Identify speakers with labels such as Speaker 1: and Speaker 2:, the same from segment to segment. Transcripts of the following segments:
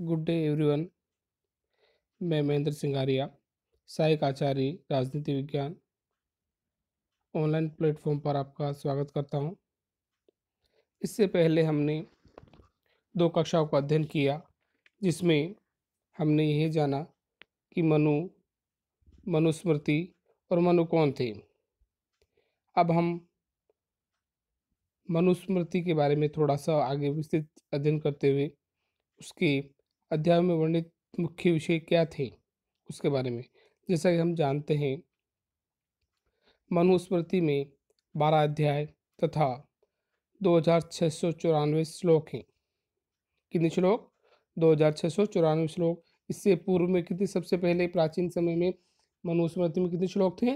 Speaker 1: Good day everyone मैं महेंद्र सिंगारिया सहायक आचार्य राजनीति विज्ञान ऑनलाइन प्लेटफॉर्म पर आपका स्वागत करता हूं। इससे पहले हमने दो कक्षाओं का अध्ययन किया जिसमें हमने यह जाना कि मनु मनुस्मृति और मनु कौन थे अब हम मनुस्मृति के बारे में थोड़ा सा आगे विस्तृत अध्ययन करते हुए उसके अध्याय में वर्णित मुख्य विषय क्या थे उसके बारे में जैसा कि हम जानते हैं मनुस्मृति में बारह अध्याय तथा दो हजार छः सौ चौरानवे श्लोक हैं कितने श्लोक दो हजार छः सौ चौरानवे श्लोक इससे पूर्व में कितने सबसे पहले प्राचीन समय में मनुस्मृति में कितने श्लोक थे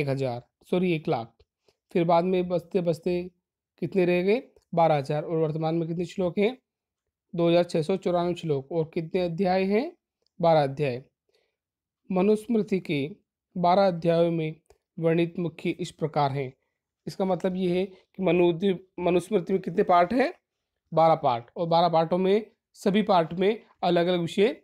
Speaker 1: एक हज़ार सॉरी एक लाख फिर बाद में बसते बसते कितने रह गए बारह हज़ार और वर्तमान में कितने श्लोक हैं दो हजार छः सौ चौरानवे श्लोक और कितने अध्याय हैं बारह अध्याय मनुस्मृति के बारह अध्यायों में वर्णित मुख्य इस प्रकार हैं इसका मतलब ये है कि मनु मनुस्मृति में कितने पार्ट हैं बारह पार्ट और बारह पार्टों में सभी पार्ट में अलग अलग विषय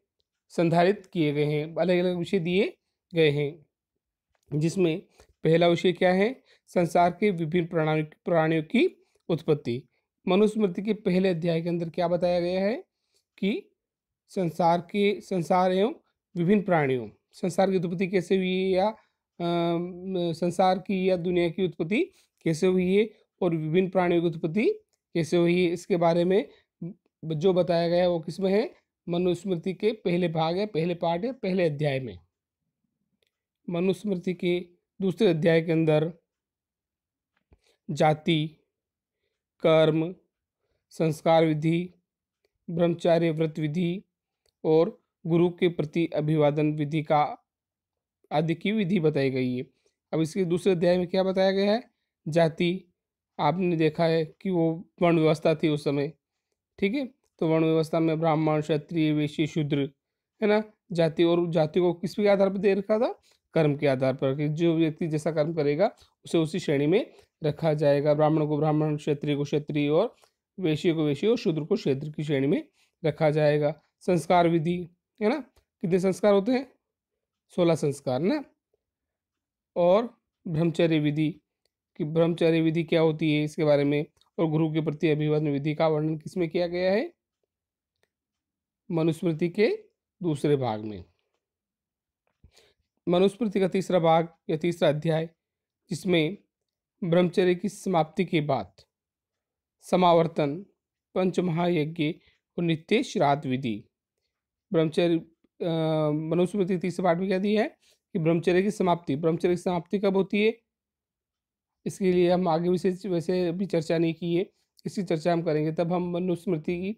Speaker 1: संधारित किए गए हैं अलग अलग विषय दिए गए हैं जिसमें पहला विषय क्या है संसार के विभिन्न प्राणियों की उत्पत्ति मनुस्मृति के पहले अध्याय के अंदर क्या बताया गया है कि संसार के संसार एवं विभिन्न प्राणियों संसार की उत्पत्ति कैसे हुई है या आ, संसार की या दुनिया की उत्पत्ति कैसे हुई है और विभिन्न प्राणियों की उत्पत्ति कैसे हुई है इसके बारे में जो बताया गया है वो किसमें है मनुस्मृति के पहले भाग है पहले पार्ट है पहले अध्याय में मनुस्मृति के दूसरे अध्याय के अंदर जाति कर्म संस्कार विधि ब्रह्मचार्य व्रत विधि और गुरु के प्रति अभिवादन विधि का आदि की विधि बताई गई है अब इसके दूसरे अध्याय में क्या बताया गया है जाति आपने देखा है कि वो वर्ण व्यवस्था थी उस समय ठीक है तो वर्ण व्यवस्था में ब्राह्मण क्षत्रिय वेशी शूद्र है ना जाति और जाति को किस के आधार पर दे रखा था कर्म के आधार पर कि जो व्यक्ति जैसा कर्म करेगा उसे उसी श्रेणी में रखा जाएगा ब्राह्मण को ब्राह्मण क्षेत्रीय को क्षेत्रीय और वैश्य को वैश्य और शूद्र को क्षेत्र की श्रेणी में रखा जाएगा संस्कार विधि है ना कितने संस्कार होते हैं सोलह संस्कार ना और ब्रह्मचर्य विधि कि ब्रह्मचर्य विधि क्या होती है इसके बारे में और गुरु के प्रति अभिवादन विधि का वर्णन किसमें किया गया है मनुस्मृति के दूसरे भाग में मनुस्मृति का तीसरा भाग या तीसरा अध्याय जिसमें ब्रह्मचर्य की समाप्ति के बाद समावर्तन पंच महायज्ञ और नित्य श्राद्ध विधि ब्रह्मचर्य मनुस्मृति तीसरे पाठ में क्या दी है कि ब्रह्मचर्य की समाप्ति ब्रह्मचर्य की समाप्ति कब होती है इसके लिए हम आगे विशेष वैसे भी चर्चा नहीं की है इसकी चर्चा हम करेंगे तब हम मनुस्मृति की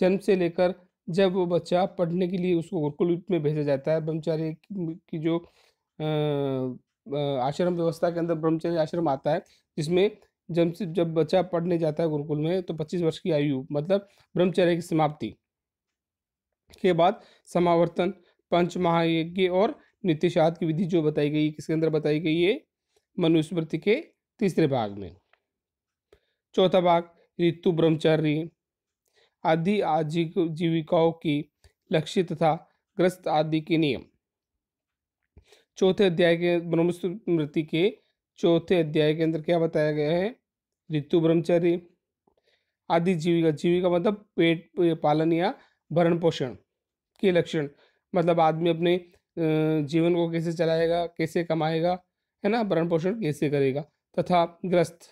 Speaker 1: जन्म से लेकर जब वो बच्चा पढ़ने के लिए उसको गुरुकुल में भेजा जाता है ब्रह्मचर्य की जो आश्रम व्यवस्था के अंदर ब्रह्मचर्य आश्रम आता है जिसमें जब जब बच्चा पढ़ने जाता है गुरुकुल में तो 25 वर्ष की आयु मतलब ब्रह्मचर्य की समाप्ति के बाद समावर्तन पंच महायज्ञ और नित्यशाद की विधि जो बताई गई किसके अंदर बताई गई है मनुस्मृति के तीसरे भाग में चौथा भाग ऋतु ब्रह्मचर्य आदि आजीविकाओं की लक्ष्य तथा ग्रस्त आदि के नियम चौथे अध्याय के ब्रह्मस्मृति के चौथे अध्याय के अंदर क्या बताया गया है ऋतु ब्रह्मचर्य आदि जीविका जीविका मतलब पेट पालन या भरण पोषण के लक्षण मतलब आदमी अपने जीवन को कैसे चलाएगा कैसे कमाएगा है ना भरण पोषण कैसे करेगा तथा ग्रस्त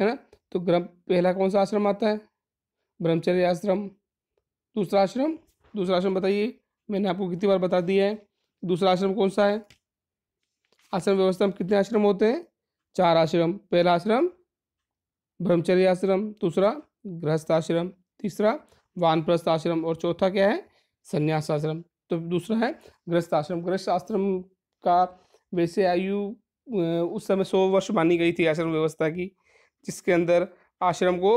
Speaker 1: है ना तो ग्रह पहला कौन सा आश्रम आता है ब्रह्मचर्य आश्रम दूसरा आश्रम दूसरा आश्रम बताइए मैंने आपको कितनी बार बता दिया है दूसरा आश्रम कौन सा है आश्रम व्यवस्था में कितने आश्रम होते हैं चार आश्रम पहला आश्रम ब्रह्मचर्य आश्रम दूसरा गृहस्थ आश्रम तीसरा वानप्रस्थ आश्रम और चौथा क्या है संन्यास आश्रम तो दूसरा है गृहस्थ आश्रम गृहस्थ आश्रम का वैसे आयु उस समय सौ वर्ष मानी गई थी आश्रम व्यवस्था की जिसके अंदर आश्रम को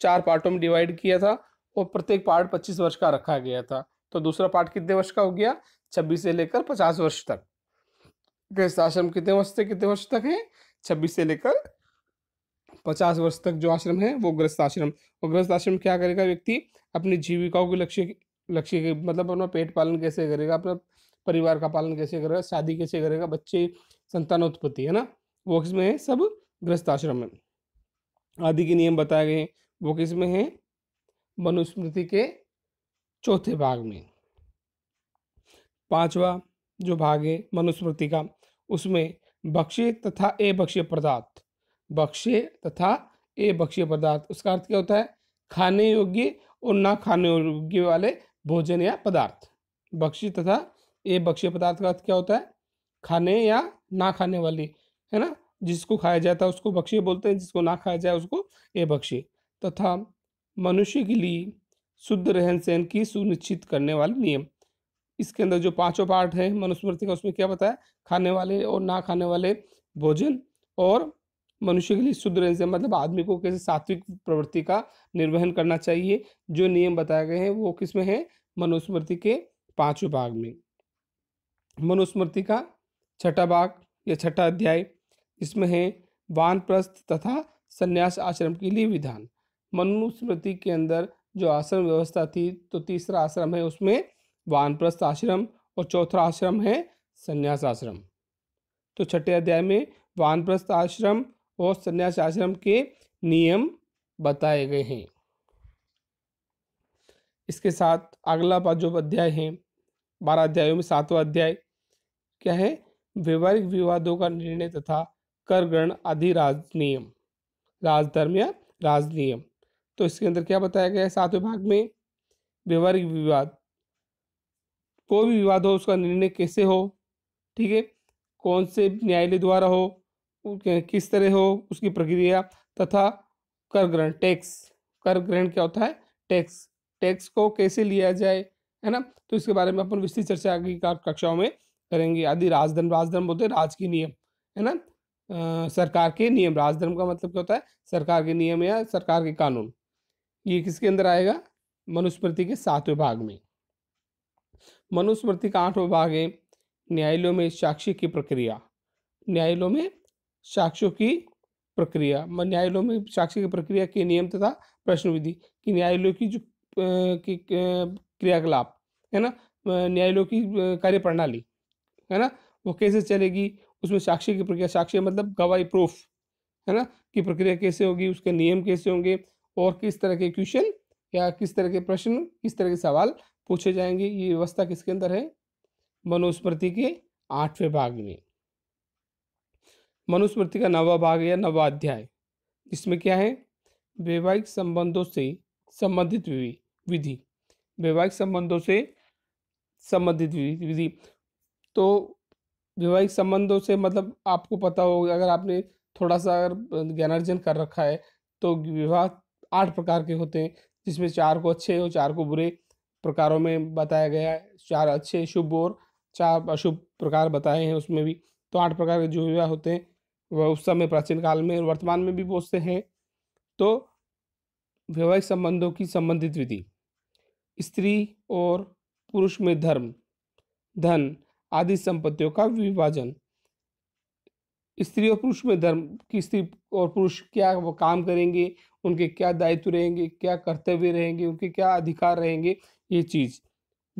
Speaker 1: चार पार्टों में डिवाइड किया था और प्रत्येक पार्ट पच्चीस वर्ष का रखा गया था तो दूसरा पार्ट कितने वर्ष का हो गया छब्बीस से लेकर पचास वर्ष तक गृहस्थ आश्रम कितने वर्ष से कितने वर्ष तक है छब्बीस से लेकर पचास वर्ष तक जो आश्रम है वो ग्रस्त आश्रम और ग्रस्त आश्रम क्या करेगा व्यक्ति अपनी जीविकाओं के लक्ष्य लक्ष्य के मतलब अपना पेट पालन कैसे करेगा अपना परिवार का पालन कैसे करेगा शादी कैसे करेगा बच्चे संतानोत्पत्ति है ना वो किसमें है सब ग्रस्त आश्रम में आदि के नियम बताए गए वो किसमें है मनुस्मृति के चौथे भाग में पांचवा जो भाग है मनुस्मृति का उसमें बक्षे तथा ए बक्षे पदार्थ बक्षे तथा ए बक्षे पदार्थ उसका अर्थ क्या होता है खाने योग्य और ना खाने योग्य वाले भोजन या पदार्थ बक्षी तथा ए बक्ष्य पदार्थ का अर्थ क्या होता है खाने या ना खाने वाली है ना जिसको खाया जाता है उसको भक्ष्य बोलते हैं जिसको ना खाया जाए उसको ए भक्ष्य तथा मनुष्य के लिए शुद्ध रहन सहन की सुनिश्चित करने वाले नियम इसके अंदर जो पांचों पार्ट है मनुस्मृति का उसमें क्या बताया खाने वाले और ना खाने वाले भोजन और मनुष्य के लिए शुद्ध रहने से मतलब आदमी को कैसे सात्विक प्रवृत्ति का निर्वहन करना चाहिए जो नियम बताए गए हैं वो किसमें है मनुस्मृति के पांचों भाग में मनुस्मृति का छठा भाग या छठा अध्याय इसमें है वानप्रस्थ तथा संन्यास आश्रम के लिए विधान मनुस्मृति के अंदर जो आश्रम व्यवस्था थी तो तीसरा आश्रम है उसमें वानप्रस्थ आश्रम और चौथा आश्रम है संन्यास आश्रम तो छठे अध्याय में वानप्रस्थ आश्रम और संन्यास आश्रम के नियम बताए गए हैं इसके साथ अगला जो अध्याय है बारह अध्यायों में सातवां अध्याय क्या है व्यवहारिक विवादों का निर्णय तथा कर ग्रहण आदि राजनियम राजधर्म या राजनियम तो इसके अंदर क्या बताया गया है सातवें भाग में व्यवहारिक विवाद कोई भी विवाद हो उसका निर्णय कैसे हो ठीक है कौन से न्यायालय द्वारा हो किस तरह हो उसकी प्रक्रिया तथा कर ग्रहण टैक्स कर ग्रहण क्या होता है टैक्स टैक्स को कैसे लिया जाए है ना तो इसके बारे में अपन विस्तृत चर्चा आगे कक्षाओं में करेंगे आदि राजधर्म राजधर्म बोलते हैं राज की नियम है ना आ, सरकार के नियम राजधर्म का मतलब क्या होता है सरकार के नियम या सरकार के कानून ये किसके अंदर आएगा मनुस्मृति के सातवें भाग में मनुस्मृति का आठवा भाग है न्यायालयों में साक्षी की प्रक्रिया न्यायालयों में साक्ष्यों की प्रक्रिया न्यायालयों में साक्षी की प्रक्रिया के नियम तथा प्रश्न विधि की न्यायालयों की जो की क्रियाकलाप है ना न्यायालयों की कार्य प्रणाली है ना वो कैसे चलेगी उसमें साक्षी की प्रक्रिया साक्षी मतलब गवाही प्रूफ है ना कि प्रक्रिया कैसे होगी उसके नियम कैसे होंगे और किस तरह के क्वेश्चन या किस तरह के प्रश्न किस तरह के सवाल पूछे जाएंगे ये व्यवस्था किसके अंदर है मनुस्मृति के आठवें भाग में मनुस्मृति का नवा भाग या नवा अध्याय इसमें क्या है वैवाहिक संबंधों से संबंधित विधि वैवाहिक संबंधों से संबंधित विधि तो वैवाहिक संबंधों से मतलब आपको पता होगा अगर आपने थोड़ा सा अगर ज्ञानार्जन कर रखा है तो विवाह आठ प्रकार के होते हैं जिसमें चार को अच्छे और चार को बुरे प्रकारों में बताया गया है चार अच्छे शुभ और चार अशुभ प्रकार बताए हैं उसमें भी तो आठ प्रकार के जो विवाह होते हैं वह उस समय प्राचीन काल में वर्तमान में भी बहुत हैं तो वैवाहिक संबंधों की संबंधित विधि स्त्री और पुरुष में धर्म धन आदि संपत्तियों का विभाजन स्त्री और पुरुष में धर्म की स्त्री और पुरुष क्या वो काम करेंगे उनके क्या दायित्व रहेंगे क्या कर्तव्य रहेंगे उनके क्या अधिकार रहेंगे ये चीज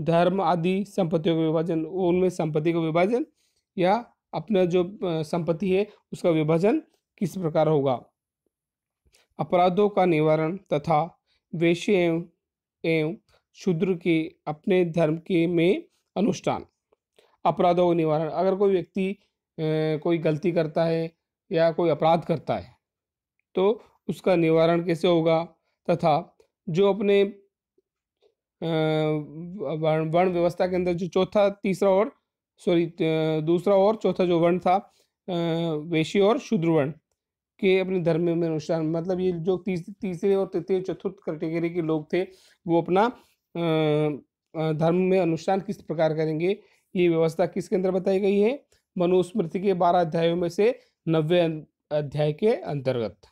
Speaker 1: धर्म आदि संपत्तियों का विभाजन उनमें संपत्ति का विभाजन या अपना जो संपत्ति है उसका विभाजन किस प्रकार होगा अपराधों का निवारण तथा वैश्य एवं एवं शूद्र के अपने धर्म के में अनुष्ठान अपराधों का निवारण अगर कोई व्यक्ति कोई गलती करता है या कोई अपराध करता है तो उसका निवारण कैसे होगा तथा जो अपने वर्ण वर्ण व्यवस्था के अंदर जो चौथा तीसरा और सॉरी दूसरा और चौथा जो वर्ण था वेशी और शूद्र वर्ण के अपने धर्म में अनुष्ठान मतलब ये जो तीस, तीसरे और तृतीय चतुर्थ कैटेगरी के लोग थे वो अपना धर्म में अनुष्ठान किस प्रकार करेंगे ये व्यवस्था किसके अंदर बताई गई है मनुस्मृति के बारह अध्यायों में से नब्बे अध्याय के अंतर्गत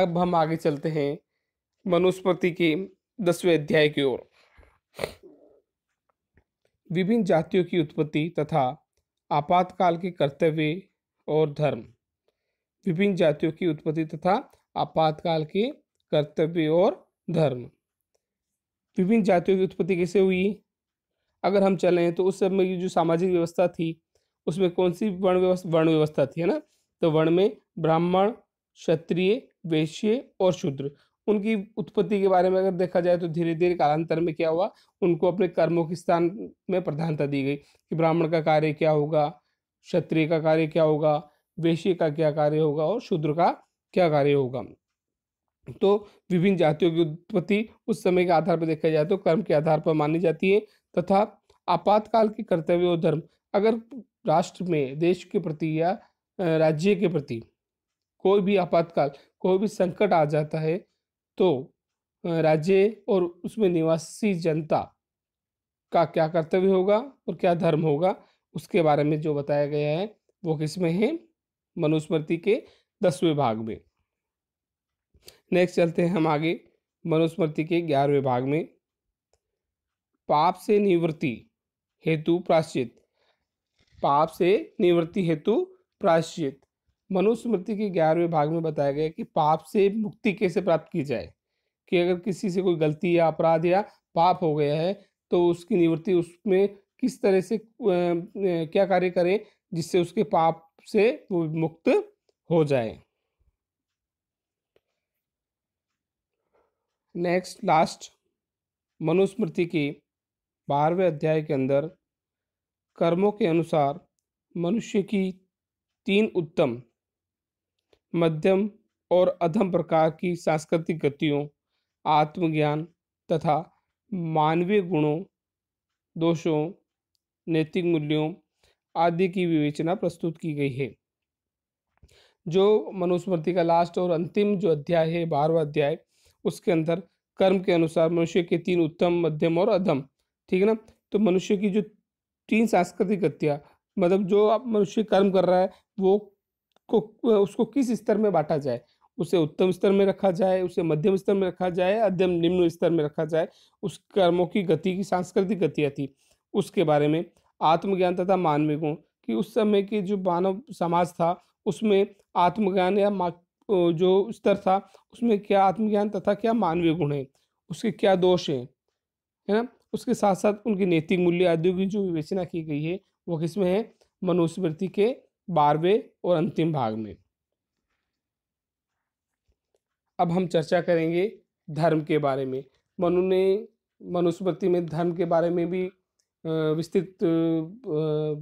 Speaker 1: अब हम आगे चलते हैं मनुस्मृति के दसवें अध्याय की ओर विभिन्न जातियों की उत्पत्ति तथा आपातकाल के कर्तव्य और धर्म विभिन्न जातियों की उत्पत्ति तथा आपातकाल के कर्तव्य और धर्म विभिन्न जातियों की उत्पत्ति कैसे हुई अगर हम चलें तो उस समय की जो सामाजिक व्यवस्था थी उसमें कौन सी वर्ण व्यवस्था वर्ण व्यवस्था थी है ना तो वर्ण में ब्राह्मण क्षत्रिय वैश्य और शूद्र उनकी उत्पत्ति के बारे में अगर देखा जाए तो धीरे धीरे कालांतर में क्या हुआ उनको अपने कर्मों के स्थान में प्रधानता दी गई कि ब्राह्मण का कार्य क्या होगा क्षत्रिय का कार्य क्या होगा वैश्य का क्या कार्य होगा और शूद्र का क्या कार्य होगा तो विभिन्न जातियों की उत्पत्ति उस समय के आधार पर देखा जाए तो कर्म के आधार पर मानी जाती है तथा आपातकाल के कर्तव्य और धर्म अगर राष्ट्र में देश के प्रति या राज्य के प्रति कोई भी आपातकाल कोई भी संकट आ जाता है तो राज्य और उसमें निवासी जनता का क्या कर्तव्य होगा और क्या धर्म होगा उसके बारे में जो बताया गया है वो किसमें है मनुस्मृति के दसवें भाग में नेक्स्ट चलते हैं हम आगे मनुस्मृति के ग्यारहवें भाग में पाप से निवृत्ति हेतु प्राश्चित पाप से निवृत्ति हेतु प्राश्चित मनुस्मृति के ग्यारहवें भाग में बताया गया कि पाप से मुक्ति कैसे प्राप्त की जाए कि अगर किसी से कोई गलती या अपराध या पाप हो गया है तो उसकी निवृत्ति उसमें किस तरह से क्या कार्य करें जिससे उसके पाप से वो मुक्त हो जाए नेक्स्ट लास्ट मनुस्मृति के बारहवें अध्याय के अंदर कर्मों के अनुसार मनुष्य की तीन उत्तम मध्यम और अधम प्रकार की सांस्कृतिक गतियों आत्मज्ञान तथा मानवीय गुणों दोषों नैतिक मूल्यों आदि की विवेचना प्रस्तुत की गई है जो मनुस्मृति का लास्ट और अंतिम जो अध्याय है बारहवा अध्याय उसके अंदर कर्म के अनुसार मनुष्य के तीन उत्तम मध्यम और अधम ठीक है ना तो मनुष्य की जो तीन सांस्कृतिक गतियाँ मतलब जो आप मनुष्य कर्म कर रहा है वो को उसको किस स्तर में बांटा जाए उसे उत्तम स्तर में रखा जाए उसे मध्यम स्तर में रखा जाए अध्यम निम्न स्तर में रखा जाए उस कर्मों की गति की सांस्कृतिक गतियाँ थी उसके बारे में आत्मज्ञान तथा मानविकों गुण कि उस समय के जो मानव समाज था उसमें आत्मज्ञान या जो स्तर था उसमें क्या आत्मज्ञान तथा क्या मानवीय गुण है उसके क्या दोष हैं है ना उसके साथ साथ उनके नैतिक मूल्य आदि की जो विवेचना की गई है वो किसमें है मनुस्मृति के बारहवें और अंतिम भाग में अब हम चर्चा करेंगे धर्म के बारे में मनु ने मनुस्मृति में धर्म के बारे में भी विस्तृत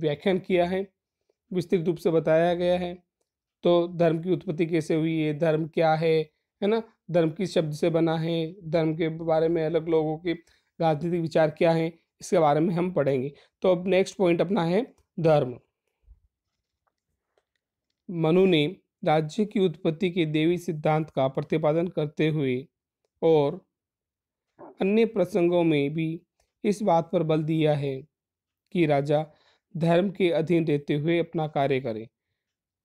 Speaker 1: व्याख्यान किया है विस्तृत रूप से बताया गया है तो धर्म की उत्पत्ति कैसे हुई है धर्म क्या है है ना धर्म किस शब्द से बना है धर्म के बारे में अलग लोगों के राजनीतिक विचार क्या हैं इसके बारे में हम पढ़ेंगे तो अब नेक्स्ट पॉइंट अपना है धर्म मनु ने राज्य की उत्पत्ति के देवी सिद्धांत का प्रतिपादन करते हुए और अन्य प्रसंगों में भी इस बात पर बल दिया है कि राजा धर्म के अधीन रहते हुए अपना कार्य करे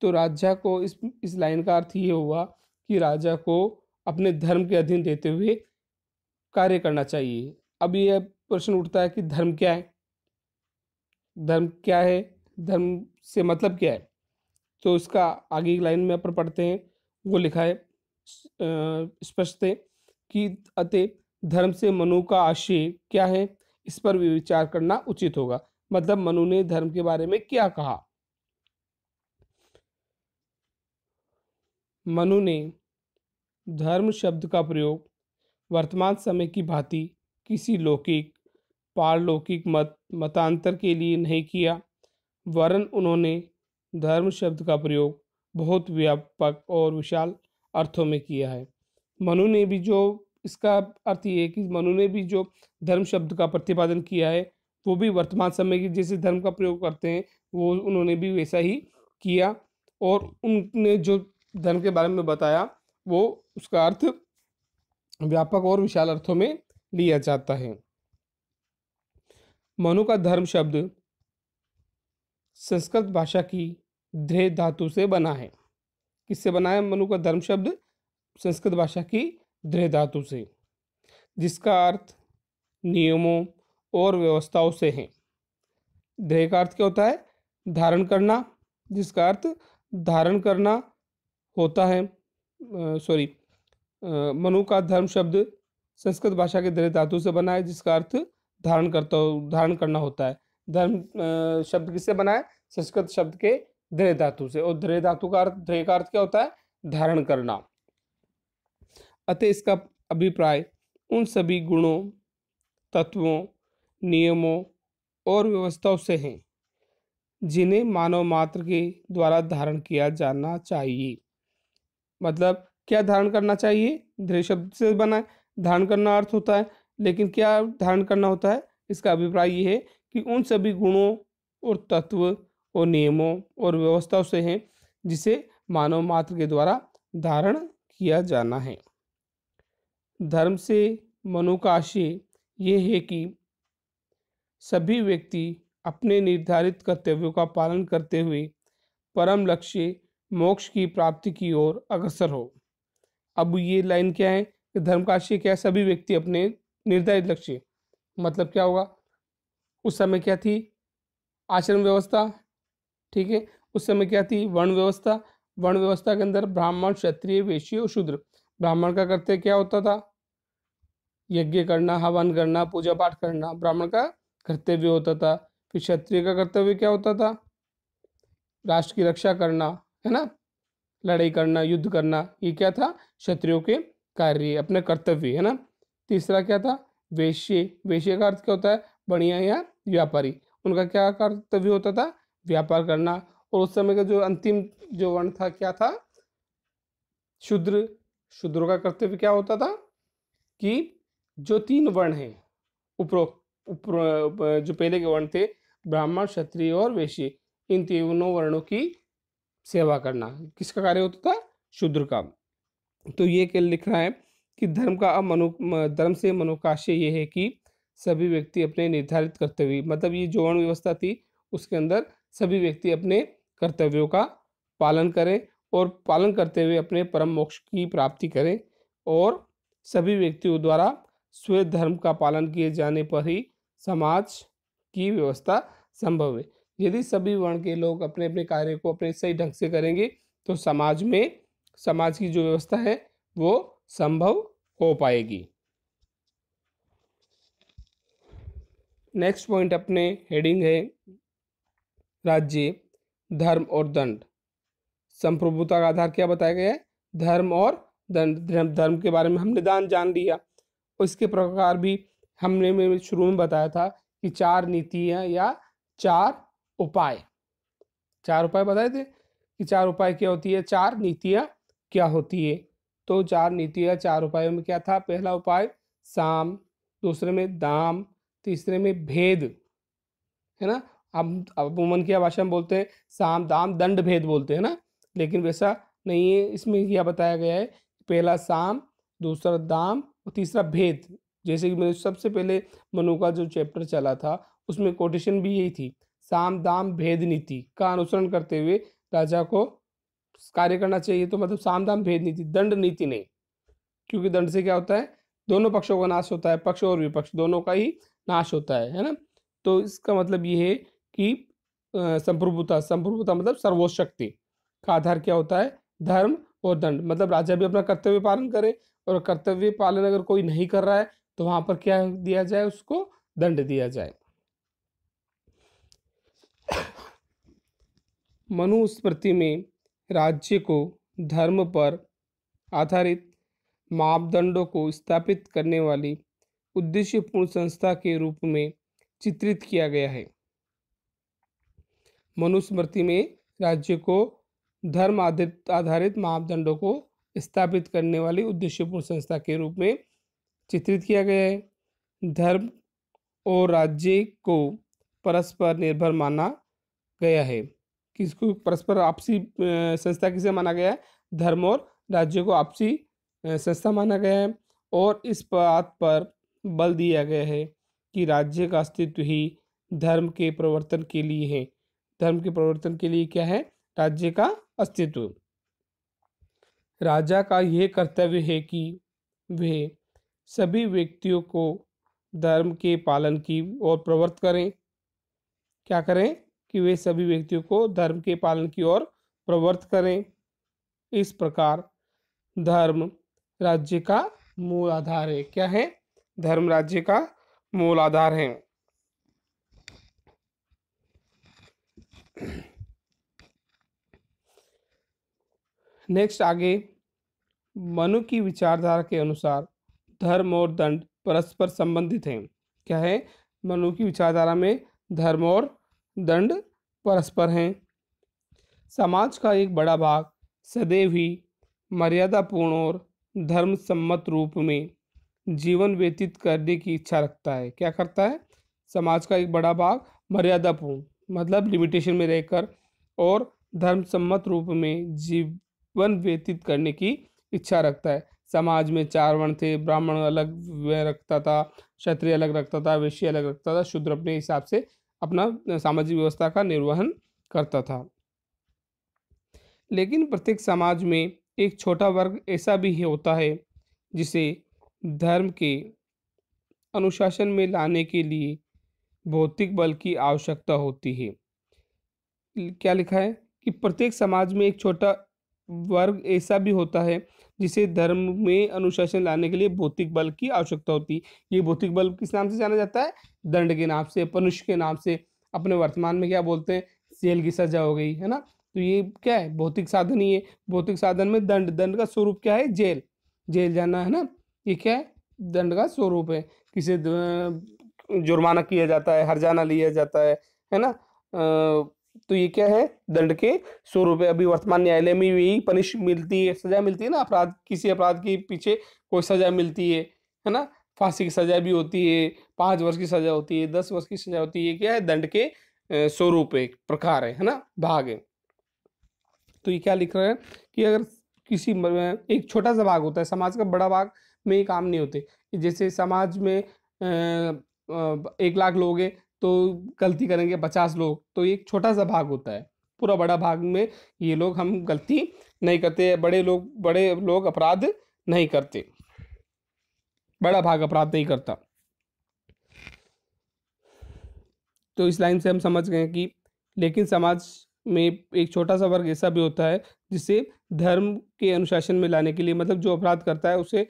Speaker 1: तो राजा को इस इस लाइन का अर्थ ये हुआ कि राजा को अपने धर्म के अधीन रहते हुए कार्य करना चाहिए अब यह प्रश्न उठता है कि धर्म क्या है धर्म क्या है धर्म से मतलब क्या है तो इसका आगे की लाइन में अपन पढ़ते हैं वो लिखा है स्पष्ट है कि अतः धर्म से मनु का आशय क्या है इस पर भी विचार करना उचित होगा मतलब मनु ने धर्म के बारे में क्या कहा मनु ने धर्म शब्द का प्रयोग वर्तमान समय की भांति किसी लौकिक पारलौकिक मत मतांतर के लिए नहीं किया वरन उन्होंने धर्म शब्द का प्रयोग बहुत व्यापक और विशाल अर्थों में किया है मनु ने भी जो इसका अर्थ ये है कि मनु ने भी जो धर्म शब्द का प्रतिपादन किया है वो भी वर्तमान समय के जैसे धर्म का प्रयोग करते हैं वो उन्होंने भी वैसा ही किया और उनने जो धर्म के बारे में बताया वो उसका अर्थ व्यापक और विशाल अर्थों में लिया जाता है मनु का धर्म शब्द संस्कृत भाषा की ध्रे धातु से बना है किससे बना है मनु का धर्म शब्द संस्कृत भाषा की ध्रे धातु से जिसका अर्थ नियमों और व्यवस्थाओं से है ध्रेय का अर्थ क्या होता है धारण करना जिसका अर्थ धारण करना होता है सॉरी मनु का धर्म शब्द संस्कृत भाषा के ध्रे धातु से बना है जिसका अर्थ धारण करता हो धारण करना होता है धर्म शब्द किससे बना है संस्कृत शब्द के ध्रे धातु से और ध्रे धातु का अर्थ ध्रे का अर्थ क्या होता है धारण करना अतः इसका अभिप्राय उन सभी गुणों तत्वों नियमों और व्यवस्थाओं से हैं जिन्हें मानव मात्र के द्वारा धारण किया जाना चाहिए मतलब क्या धारण करना चाहिए ध्रे शब्द से बना धारण करना अर्थ होता है लेकिन क्या धारण करना होता है इसका अभिप्राय ये है कि उन सभी गुणों और तत्व और नियमों और व्यवस्थाओं से हैं जिसे मानव मात्र के द्वारा धारण किया जाना है धर्म से मनो का आशय यह है कि सभी व्यक्ति अपने निर्धारित कर्तव्यों का पालन करते हुए परम लक्ष्य मोक्ष की प्राप्ति की ओर अग्रसर हो अब ये लाइन क्या है कि धर्म का आशय क्या है सभी व्यक्ति अपने निर्धारित लक्ष्य मतलब क्या होगा उस समय क्या थी आश्रम व्यवस्था ठीक है उस समय क्या थी वर्ण व्यवस्था वर्ण व्यवस्था के अंदर ब्राह्मण क्षत्रिय वेश्य और शूद्र ब्राह्मण का कर्तव्य क्या होता था यज्ञ करना हवन करना पूजा पाठ करना ब्राह्मण का कर्तव्य होता था फिर क्षत्रिय का कर्तव्य क्या होता था राष्ट्र की रक्षा करना है ना लड़ाई करना युद्ध करना ये क्या था क्षत्रियो के कार्य अपने कर्तव्य है ना तीसरा क्या था वेश्य वेश्य का अर्थ क्या होता है बढ़िया या व्यापारी उनका क्या कर्तव्य होता था व्यापार करना और उस समय का जो अंतिम जो वर्ण था क्या था शूद्र शुद्रों का कर्तव्य क्या होता था कि जो तीन वर्ण हैं उपरोक्त उप्र, जो पहले के वर्ण थे ब्राह्मण क्षत्रिय और वैश्य इन तीनों वर्णों की सेवा करना किसका कार्य होता था शूद्र का तो ये क्या लिख रहा है कि धर्म का मनो धर्म से मनोकाश्य ये है कि सभी व्यक्ति अपने निर्धारित कर्तव्य मतलब ये जो वर्ण व्यवस्था थी उसके अंदर सभी व्यक्ति अपने कर्तव्यों का पालन करें और पालन करते हुए अपने परम मोक्ष की प्राप्ति करें और सभी व्यक्तियों द्वारा स्व धर्म का पालन किए जाने पर ही समाज की व्यवस्था संभव है यदि सभी वर्ण के लोग अपने अपने कार्य को अपने सही ढंग से करेंगे तो समाज में समाज की जो व्यवस्था है वो संभव हो पाएगी नेक्स्ट पॉइंट अपने हेडिंग है राज्य धर्म और दंड संप्रभुता का आधार क्या बताया गया है धर्म और दंड धर्म धर्म के बारे में हमने दान जान लिया इसके प्रकार भी हमने में शुरू में बताया था कि चार नीतियाँ या चार उपाय चार उपाय बताए थे कि चार उपाय क्या होती है चार नीतियाँ क्या होती है तो चार नीतियाँ चार उपायों में क्या था पहला उपाय साम दूसरे में दाम तीसरे में भेद है ना अब अब अमूमन की भाषा में बोलते हैं साम दाम दंड भेद बोलते हैं ना लेकिन वैसा नहीं है इसमें क्या बताया गया है पहला साम दूसरा दाम और तीसरा भेद जैसे कि मैंने सबसे पहले मनु का जो चैप्टर चला था उसमें कोटेशन भी यही थी साम दाम भेद नीति का अनुसरण करते हुए राजा को कार्य करना चाहिए तो मतलब साम दाम भेद नीति दंड नीति नहीं क्योंकि दंड से क्या होता है दोनों पक्षों का नाश होता है पक्ष और विपक्ष दोनों का ही नाश होता है है ना तो इसका मतलब ये है की संप्रभुता संप्रभुता मतलब सर्वोच्च शक्ति का आधार क्या होता है धर्म और दंड मतलब राजा भी अपना कर्तव्य पालन करे और कर्तव्य पालन अगर कोई नहीं कर रहा है तो वहां पर क्या दिया जाए उसको दंड दिया जाए मनुस्मृति में राज्य को धर्म पर आधारित मापदंडों को स्थापित करने वाली उद्देश्यपूर्ण संस्था के रूप में चित्रित किया गया है मनुस्मृति में राज्य को धर्म आधारित मापदंडों को स्थापित करने वाली उद्देश्यपूर्ण संस्था के रूप में चित्रित किया गया है धर्म और राज्य को परस्पर निर्भर माना गया है किसको परस्पर आपसी संस्था किसे माना गया है धर्म और राज्य को आपसी संस्था माना गया है और इस बात पर बल दिया गया है कि राज्य का अस्तित्व ही धर्म के प्रवर्तन के लिए है धर्म के प्रवर्तन के लिए क्या है राज्य का अस्तित्व राजा का यह कर्तव्य है कि वे सभी व्यक्तियों को धर्म के पालन की ओर प्रवृत्त करें क्या करें कि वे सभी व्यक्तियों को धर्म के पालन की ओर प्रवृत्त करें इस प्रकार धर्म राज्य का मूल आधार है क्या है धर्म राज्य का मूल आधार है नेक्स्ट आगे मनु की विचारधारा के अनुसार धर्म और दंड परस्पर संबंधित हैं क्या है मनु की विचारधारा में धर्म और दंड परस्पर हैं समाज का एक बड़ा भाग सदैव ही मर्यादापूर्ण और धर्म सम्मत रूप में जीवन व्यतीत करने की इच्छा रखता है क्या करता है समाज का एक बड़ा भाग मर्यादापूर्ण मतलब लिमिटेशन में रहकर और धर्म सम्मत रूप में जीव वन व्यतीत करने की इच्छा रखता है समाज में चार वर्ण थे ब्राह्मण अलग रखता था क्षत्रिय अलग रखता था वैश्य अलग रखता था शूद्र अपने हिसाब से अपना सामाजिक व्यवस्था का निर्वहन करता था लेकिन प्रत्येक समाज में एक छोटा वर्ग ऐसा भी होता है जिसे धर्म के अनुशासन में लाने के लिए भौतिक बल की आवश्यकता होती है क्या लिखा है कि प्रत्येक समाज में एक छोटा वर्ग ऐसा भी होता है जिसे धर्म में अनुशासन लाने के लिए भौतिक बल की आवश्यकता होती है ये भौतिक बल किस नाम से जाना जाता है दंड के नाम से पनुष के नाम से अपने वर्तमान में क्या बोलते हैं सेल की सजा हो गई है ना तो ये क्या है भौतिक साधन ही है भौतिक साधन में दंड दंड का स्वरूप क्या है जेल जेल जाना है ना ये क्या है दंड का स्वरूप है किसे जुर्माना किया जाता है हरजाना लिया जाता है है ना तो ये क्या है दंड के सौ रुपये अभी वर्तमान न्यायालय में यही पनिश मिलती है सजा मिलती है ना अपराध किसी अपराध के पीछे कोई सजा मिलती है है ना फांसी की सजा भी होती है पाँच वर्ष की सजा होती है दस वर्ष की सजा होती है क्या है दंड के सौ रुपये प्रकार है है ना भाग है तो ये क्या लिख रहे हैं कि अगर किसी एक छोटा सा भाग होता है समाज का बड़ा भाग में ये काम नहीं होते जैसे समाज में एक लाख लोग हैं तो गलती करेंगे पचास लोग तो एक छोटा सा भाग होता है पूरा बड़ा भाग में ये लोग हम गलती नहीं करते बड़े लोग बड़े लोग अपराध नहीं करते बड़ा भाग अपराध नहीं करता तो इस लाइन से हम समझ गए कि लेकिन समाज में एक छोटा सा वर्ग ऐसा भी होता है जिसे धर्म के अनुशासन में लाने के लिए मतलब जो अपराध करता है उसे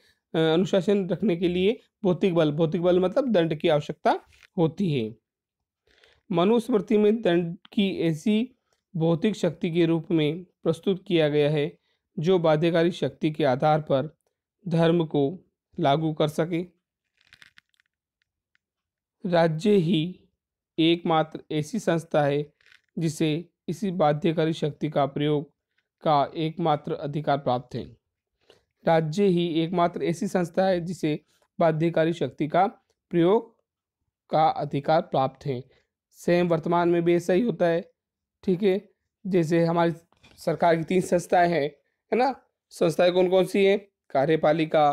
Speaker 1: अनुशासन रखने के लिए भौतिक बल भौतिक बल मतलब दंड की आवश्यकता होती है मनुस्मृति में दंड की ऐसी भौतिक शक्ति के रूप में प्रस्तुत किया गया है जो बाध्यकारी शक्ति के आधार पर धर्म को लागू कर सके राज्य ही एकमात्र ऐसी संस्था है जिसे इसी बाध्यकारी शक्ति का प्रयोग का एकमात्र अधिकार प्राप्त है राज्य ही एकमात्र ऐसी संस्था है जिसे बाध्यकारी शक्ति का प्रयोग का अधिकार प्राप्त है सेम वर्तमान में भी ऐसा ही होता है ठीक है जैसे हमारी सरकार की तीन संस्थाएं हैं है ना संस्थाएं कौन कौन सी हैं कार्यपालिका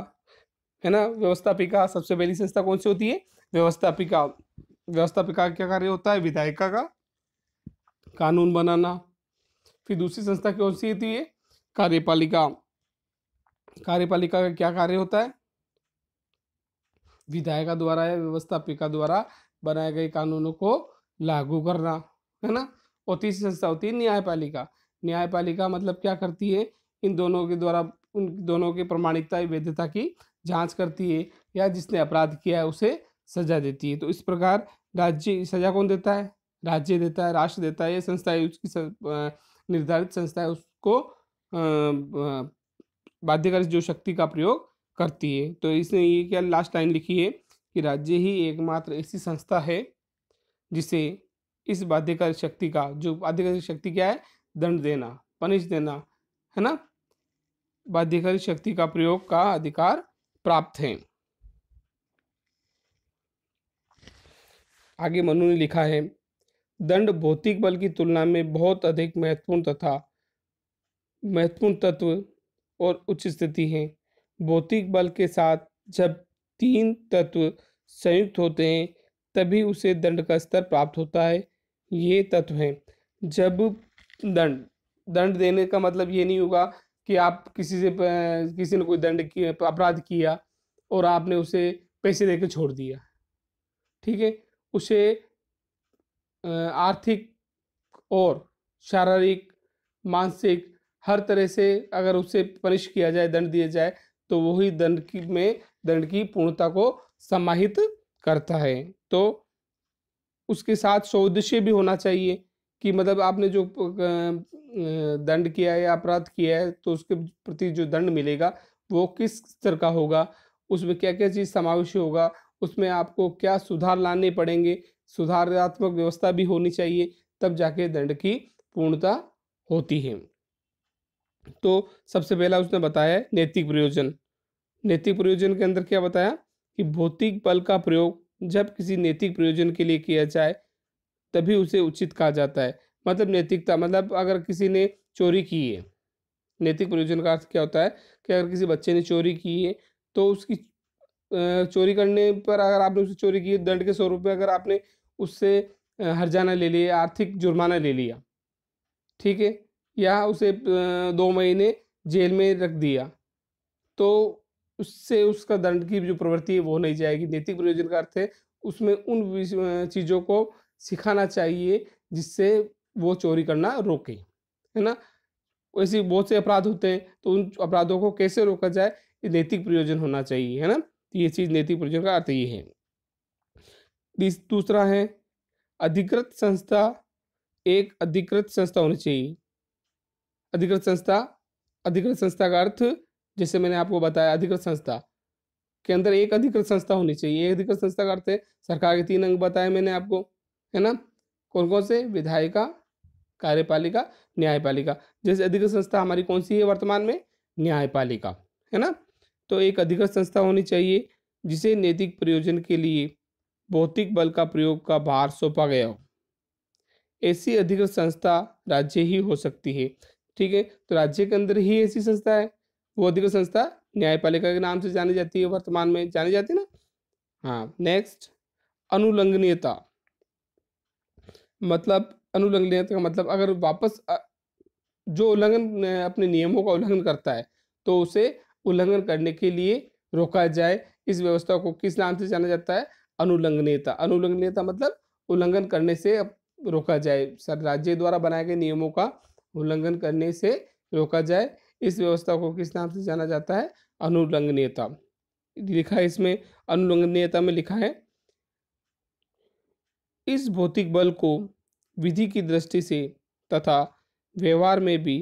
Speaker 1: है ना व्यवस्थापिका सबसे पहली संस्था कौन सी होती है व्यवस्थापिका व्यवस्थापिका का क्या कार्य होता है विधायिका का कानून बनाना फिर दूसरी संस्था कौन सी होती है कार्यपालिका कार्यपालिका का क्या कार्य होता है विधायिका द्वारा या व्यवस्थापिका द्वारा बनाए गए कानूनों को लागू करना है ना और तीसरी संस्था होती है न्यायपालिका न्यायपालिका मतलब क्या करती है इन दोनों के द्वारा उन दोनों की प्रमाणिकता वैधता की जांच करती है या जिसने अपराध किया है उसे सजा देती है तो इस प्रकार राज्य सजा कौन देता है राज्य देता है राष्ट्र देता है ये संस्था है उसकी निर्धारित संस्था है उसको बाध्यकारी जो शक्ति का प्रयोग करती है तो इसने ये क्या लास्ट लाइन लिखी है कि राज्य ही एकमात्र ऐसी संस्था है जिसे इस बाध्यकारी शक्ति का जो बाध्यकारी शक्ति क्या है दंड देना पनिश देना है ना बाध्यकारी शक्ति का प्रयोग का अधिकार प्राप्त है आगे मनु ने लिखा है दंड भौतिक बल की तुलना में बहुत अधिक महत्वपूर्ण तथा महत्वपूर्ण तत्व और उच्च स्थिति है भौतिक बल के साथ जब तीन तत्व संयुक्त होते हैं तभी उसे दंड का स्तर प्राप्त होता है ये तत्व हैं जब दंड दंड देने का मतलब ये नहीं होगा कि आप किसी से किसी ने कोई दंड किया अपराध किया और आपने उसे पैसे देकर छोड़ दिया ठीक है उसे आर्थिक और शारीरिक मानसिक हर तरह से अगर उसे पनिश किया जाए दंड दिया जाए तो वही दंड की में दंड की पूर्णता को समाहित करता है तो उसके साथ सौदश्य भी होना चाहिए कि मतलब आपने जो दंड किया है अपराध किया है तो उसके प्रति जो दंड मिलेगा वो किस स्तर का होगा उसमें क्या क्या चीज़ समावेश होगा उसमें आपको क्या सुधार लाने पड़ेंगे सुधारात्मक व्यवस्था भी होनी चाहिए तब जाके दंड की पूर्णता होती है तो सबसे पहला उसने बताया नैतिक प्रयोजन नैतिक प्रयोजन के अंदर क्या बताया कि भौतिक बल का प्रयोग जब किसी नैतिक प्रयोजन के लिए किया जाए तभी उसे उचित कहा जाता है मतलब नैतिकता मतलब अगर किसी ने चोरी की है नैतिक प्रयोजन का अर्थ क्या होता है कि अगर किसी बच्चे ने चोरी की है तो उसकी चोरी करने पर अगर आपने उससे चोरी की दंड के स्वरूप में अगर आपने उससे हरजाना ले लिया आर्थिक जुर्माना ले लिया ठीक है या उसे दो महीने जेल में रख दिया तो उससे उसका दंड की जो प्रवृत्ति है वो नहीं जाएगी नैतिक प्रयोजन का अर्थ है उसमें उन चीज़ों को सिखाना चाहिए जिससे वो चोरी करना रोके है ना वैसे बहुत से अपराध होते हैं तो उन अपराधों को कैसे रोका जाए ये नैतिक प्रयोजन होना चाहिए है ना तो ये चीज़ नैतिक प्रयोजन का अर्थ ये है दूसरा है अधिकृत संस्था एक अधिकृत संस्था होनी चाहिए अधिकृत संस्था अधिकृत संस्था का अर्थ जैसे मैंने आपको बताया अधिकृत संस्था के अंदर एक अधिकृत संस्था होनी चाहिए एक अधिकृत संस्था का अर्थ है सरकार के तीन अंग बताए मैंने आपको है ना कौन कौन से विधायिका कार्यपालिका न्यायपालिका जैसे अधिकृत संस्था हमारी कौन सी है वर्तमान में न्यायपालिका है ना तो एक अधिकृत संस्था होनी चाहिए जिसे नैतिक प्रयोजन के लिए भौतिक बल का प्रयोग का भार सौंपा गया हो ऐसी अधिकृत संस्था राज्य ही हो सकती है ठीक है तो राज्य के अंदर ही ऐसी संस्था है बौद्धिक संस्था न्यायपालिका के नाम से जानी जाती है वर्तमान में जानी जाती है ना हाँ नेक्स्ट अनुलंघनीयता मतलब अनुलंघनीयता का मतलब अगर वापस जो उल्लंघन अपने नियमों का उल्लंघन करता है तो उसे उल्लंघन करने के लिए रोका जाए इस व्यवस्था को किस नाम से जाना जाता है अनुलंघनीयता अनुलंघनीयता मतलब उल्लंघन करने से रोका जाए सर राज्य द्वारा बनाए गए नियमों का उल्लंघन करने से रोका जाए इस व्यवस्था को किस नाम से जाना जाता है अनुलंघनीयता लिखा है इसमें अनुलंघनीयता में लिखा है इस भौतिक बल को विधि की दृष्टि से तथा व्यवहार में भी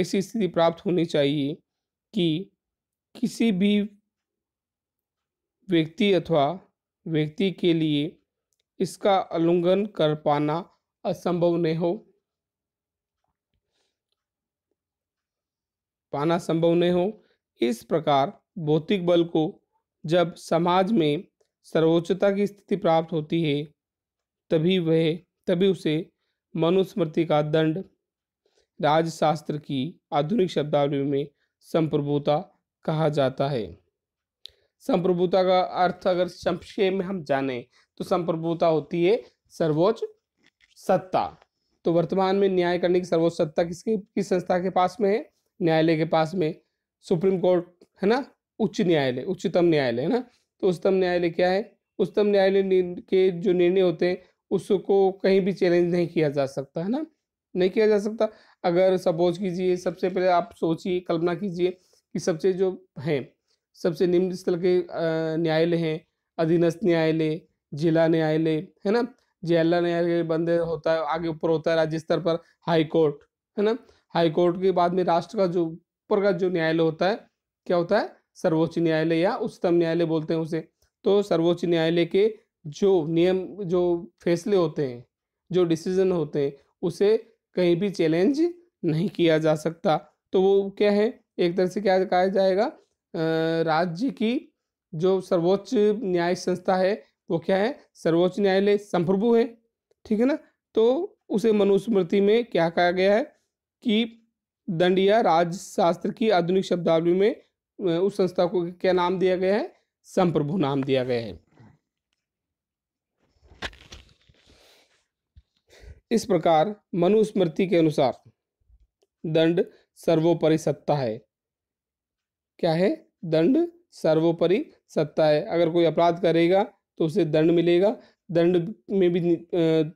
Speaker 1: ऐसी स्थिति प्राप्त होनी चाहिए कि किसी भी व्यक्ति अथवा व्यक्ति के लिए इसका उल्लंघन कर पाना असंभव नहीं हो पाना संभव नहीं हो इस प्रकार भौतिक बल को जब समाज में सर्वोच्चता की स्थिति प्राप्त होती है तभी वह तभी उसे मनुस्मृति का दंड राजशास्त्र की आधुनिक शब्दावली में संप्रभुता कहा जाता है संप्रभुता का अर्थ अगर संक्षेप में हम जाने तो संप्रभुता होती है सर्वोच्च सत्ता तो वर्तमान में न्याय करने की सर्वोच्च सत्ता किसकी किस संस्था के पास में है न्यायालय के पास में सुप्रीम कोर्ट है ना उच्च न्यायालय उच्चतम न्यायालय है ना तो उच्चतम न्यायालय क्या है उच्चतम न्यायालय के जो निर्णय होते हैं उसको कहीं भी चैलेंज नहीं किया जा सकता है ना नहीं किया जा सकता अगर सपोज कीजिए सबसे पहले आप सोचिए कल्पना कीजिए कि सबसे जो हैं सबसे निम्न स्तर के न्यायालय हैं अधीनस्थ न्यायालय जिला न्यायालय है ना जिला न्यायालय बंद होता है आगे ऊपर होता है राज्य स्तर पर हाई कोर्ट है ना हाई कोर्ट के बाद में राष्ट्र का जो ऊपर का जो न्यायालय होता है क्या होता है सर्वोच्च न्यायालय या उच्चतम न्यायालय बोलते हैं उसे तो सर्वोच्च न्यायालय के जो नियम जो फैसले होते हैं जो डिसीजन होते हैं उसे कहीं भी चैलेंज नहीं किया जा सकता तो वो क्या है एक तरह से क्या कहा जाएगा राज्य की जो सर्वोच्च न्याय संस्था है वो क्या है सर्वोच्च न्यायालय संप्रभु है ठीक है ना तो उसे मनुस्मृति में क्या कहा गया है की दंडिया राजशास्त्र की आधुनिक शब्दावली में उस संस्था को क्या नाम दिया गया है संप्रभु नाम दिया गया है इस प्रकार मनुस्मृति के अनुसार दंड सर्वोपरि सत्ता है क्या है दंड सर्वोपरि सत्ता है अगर कोई अपराध करेगा तो उसे दंड मिलेगा दंड में भी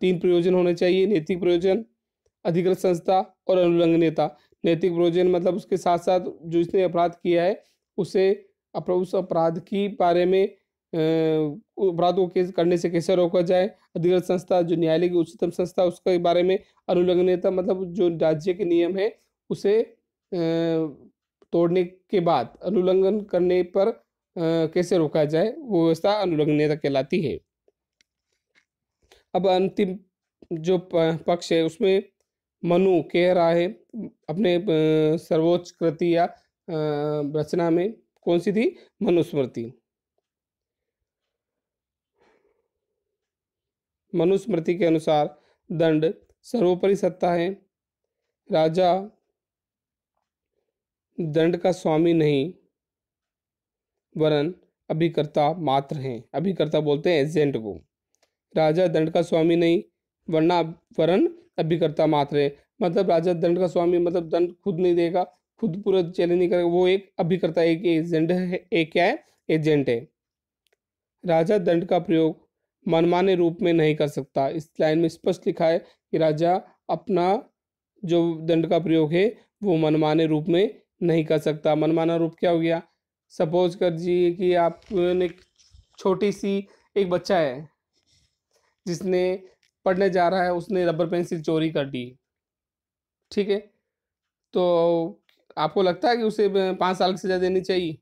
Speaker 1: तीन प्रयोजन होने चाहिए नैतिक प्रयोजन अधिकृत संस्था और अनुलंघनीयता नैतिक प्रयोजन मतलब उसके साथ साथ जो इसने अपराध किया है उसे उस अपराध की बारे में अपराध को केस करने से कैसे रोका जाए अधिकृत संस्था जो न्यायालय की उच्चतम संस्था उसके बारे में अनुलंघनीयता मतलब जो राज्य के नियम है उसे तोड़ने के बाद अनुलंघन करने पर कैसे रोका जाए वो व्यवस्था अनुलंघनीयता कहलाती है अब अंतिम जो पक्ष है उसमें मनु कह रहा है अपने सर्वोच्च कृति या रचना में कौन सी थी मनुस्मृति मनुस्मृति के अनुसार दंड सर्वोपरि सत्ता है राजा दंड का स्वामी नहीं वरन अभिकर्ता मात्र हैं अभिकर्ता बोलते हैं एजेंट को राजा दंड का स्वामी नहीं वरना वरन अभिकर्ता मात्र है मतलब राजा दंड का स्वामी मतलब दंड खुद नहीं देगा खुद पूरा चैलेंज नहीं करेगा वो एक अभिकर्ता एक एजेंट है एक क्या है एजेंट है राजा दंड का प्रयोग मनमाने रूप में नहीं कर सकता इस लाइन में स्पष्ट लिखा है कि राजा अपना जो दंड का प्रयोग है वो मनमाने रूप में नहीं कर सकता मनमाना रूप क्या हो गया सपोज कर जी कि आपने छोटी सी एक बच्चा है जिसने पढ़ने जा रहा है उसने रबर पेंसिल चोरी कर दी ठीक है तो आपको लगता है कि उसे पाँच साल की सज़ा देनी चाहिए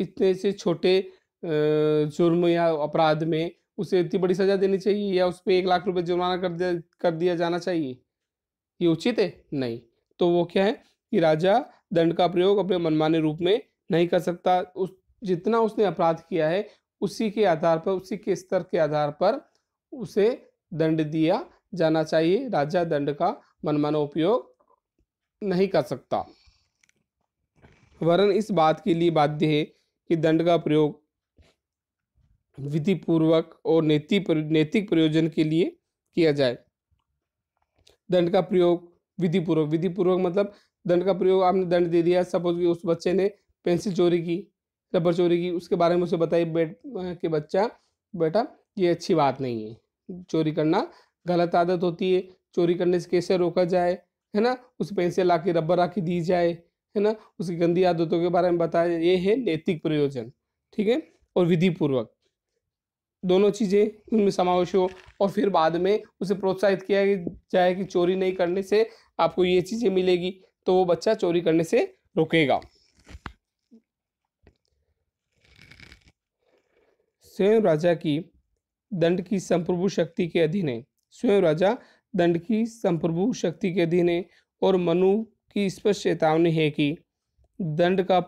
Speaker 1: इतने से छोटे जुर्म या अपराध में उसे इतनी बड़ी सज़ा देनी चाहिए या उस पर एक लाख रुपए जुर्माना कर दिया कर दिया जाना चाहिए ये उचित है नहीं तो वो क्या है कि राजा दंड का प्रयोग अपने मनमाने रूप में नहीं कर सकता उस जितना उसने अपराध किया है उसी के आधार पर उसी के स्तर के आधार पर उसे दंड दिया जाना चाहिए राजा दंड का मनमाना उपयोग नहीं कर सकता वरन इस बात के लिए बाध्य है कि दंड का प्रयोग विधिपूर्वक और नैतिक नैतिक प्रयोजन के लिए किया जाए दंड का प्रयोग विधिपूर्वक विधिपूर्वक मतलब दंड का प्रयोग आपने दंड दे दिया सपोज कि उस बच्चे ने पेंसिल चोरी की रबर चोरी की उसके बारे में उसे बताइए बेट के बच्चा बेटा ये अच्छी बात नहीं है चोरी करना गलत आदत होती है चोरी करने से कैसे रोका जाए है ना उस पेंसिल ला के रबर आके दी जाए है ना उसकी गंदी आदतों के बारे में बताया जाए ये है नैतिक प्रयोजन ठीक है और विधि पूर्वक दोनों चीज़ें उनमें समावेश हो और फिर बाद में उसे प्रोत्साहित किया जाए कि चोरी नहीं करने से आपको ये चीज़ें मिलेगी तो वो बच्चा चोरी करने से रुकेगा स्वयं राजा की दंड की संप्रभु शक्ति के अधीन है स्वयं राजा दंड की संप्रभु शक्ति के अधीन है और मनु की स्पष्ट चेतावनी है कि दंड का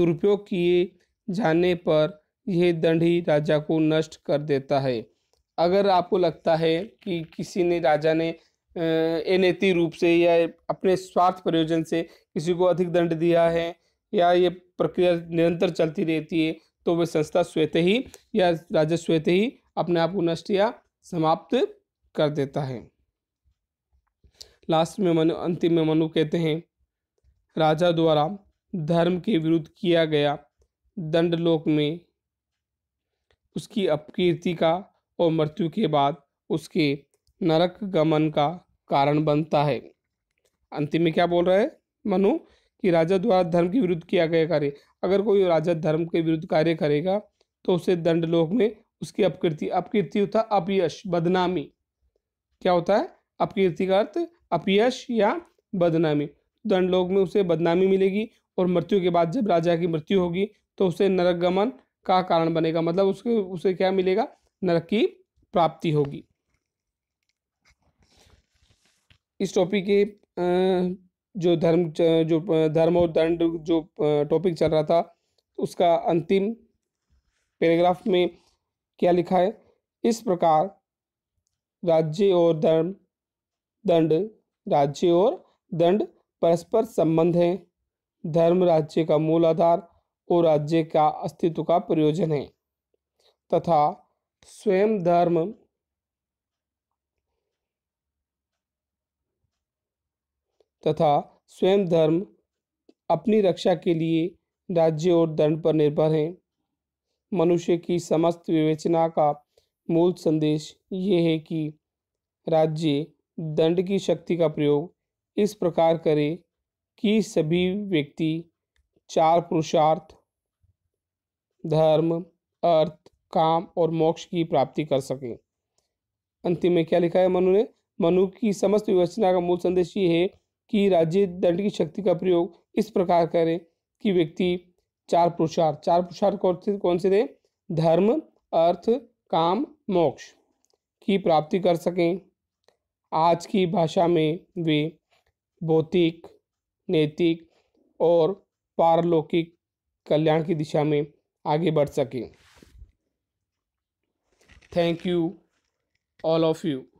Speaker 1: दुरुपयोग किए जाने पर यह दंड ही राजा को नष्ट कर देता है अगर आपको लगता है कि किसी ने राजा ने अनैति रूप से या अपने स्वार्थ प्रयोजन से किसी को अधिक दंड दिया है या ये प्रक्रिया निरंतर चलती रहती है तो वह संस्था स्वेत ही या राजा स्वतः ही अपने आप को नष्ट या समाप्त कर देता है लास्ट में मनु अंतिम में मनु कहते हैं राजा द्वारा धर्म के विरुद्ध किया गया दंड लोक में उसकी अपकीर्ति का और मृत्यु के बाद उसके नरक गमन का कारण बनता है अंतिम में क्या बोल रहे हैं मनु कि राजा द्वारा धर्म के विरुद्ध किया गया कार्य अगर कोई राजा धर्म के विरुद्ध कार्य करेगा तो उसे दंड लोक में उसकी अपकृति अपकृति होता अपयश बदनामी क्या होता है अपकीर्ति का अर्थ अपयश या बदनामी दंड लोग में उसे बदनामी मिलेगी और मृत्यु के बाद जब राजा की मृत्यु होगी तो उसे नरक गमन का कारण बनेगा मतलब उसके उसे क्या मिलेगा नरक की प्राप्ति होगी इस टॉपिक के जो धर्म जो धर्म और दंड जो टॉपिक चल रहा था उसका अंतिम पैराग्राफ में क्या लिखा है इस प्रकार राज्य और धर्म दंड राज्य और दंड परस्पर संबंध है धर्म राज्य का मूल आधार और राज्य का अस्तित्व का प्रयोजन है तथा स्वयं धर्म तथा स्वयं धर्म अपनी रक्षा के लिए राज्य और दंड पर निर्भर हैं मनुष्य की समस्त विवेचना का मूल संदेश ये है कि राज्य दंड की शक्ति का प्रयोग इस प्रकार करे कि सभी व्यक्ति चार पुरुषार्थ धर्म अर्थ काम और मोक्ष की प्राप्ति कर सके अंतिम में क्या लिखा है मनु ने मनु की समस्त विवेचना का मूल संदेश ये है कि राज्य दंड की शक्ति का प्रयोग इस प्रकार करें कि व्यक्ति चार पुरुषार्थ चार पुरुषार्थ कौन से कौन से थे धर्म अर्थ काम मोक्ष की प्राप्ति कर सकें आज की भाषा में वे भौतिक नैतिक और पारलौकिक कल्याण की दिशा में आगे बढ़ सकें thank you all of you